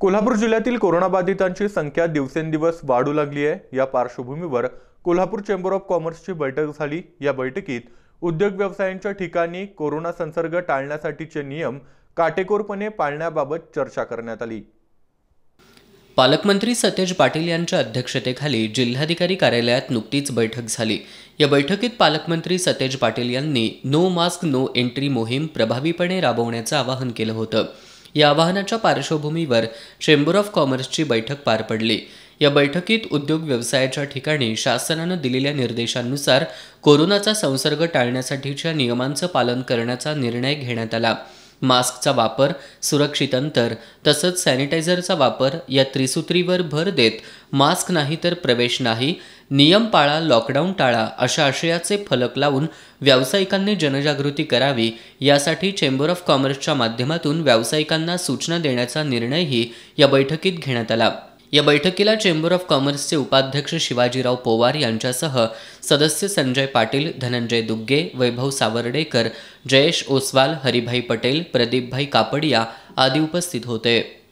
कोल्हापूर जिल्ह्यातील कोरोनाबाधितांची संख्या दिवसेंदिवस वाढू लागली आहे या पार्श्वभूमीवर कोल्हापूर चेंबर ऑफ कॉमर्सची बैठक झाली या बैठकीत उद्योग व्यवसायांच्या ठिकाणी कोरोना संसर्ग टाळण्यासाठीचे नियम काटेकोरपणे पाळण्याबाबत चर्चा करण्यात आली पालकमंत्री सतेज पाटील यांच्या अध्यक्षतेखाली जिल्हाधिकारी कार्यालयात नुकतीच बैठक झाली या बैठकीत पालकमंत्री सतेज पाटील यांनी नो मास्क नो एंट्री मोहीम प्रभावीपणे राबवण्याचं आवाहन केलं होतं या आवाहनाच्या पार्श्वभूमीवर चेंबर ऑफ कॉमर्सची बैठक पार पडली या बैठकीत उद्योग व्यवसायाच्या ठिकाणी शासनानं दिलेल्या निर्देशांनुसार कोरोनाचा संसर्ग टाळण्यासाठीच्या नियमांचं पालन करण्याचा निर्णय घेण्यात आला मास्कचा वापर सुरक्षित अंतर तसंच सॅनिटायझरचा वापर या त्रिसूत्रीवर भर देत मास्क नाही तर प्रवेश नाही नियम पाळा लॉकडाऊन टाळा अशा आशयाचे फलक लावून व्यावसायिकांनी जनजागृती करावी यासाठी चेंबर ऑफ कॉमर्सच्या माध्यमातून व्यावसायिकांना सूचना देण्याचा निर्णयही या बैठकीत घेण्यात आला या बैठकीला चेंबर ऑफ कॉमर्सचे उपाध्यक्ष शिवाजीराव पोवार यांच्यासह सदस्य संजय पाटील धनंजय दुग्गे वैभव सावरडेकर, जयेश ओसवाल हरिभाई पटेल प्रदीपभाई कापडिया आदी उपस्थित होते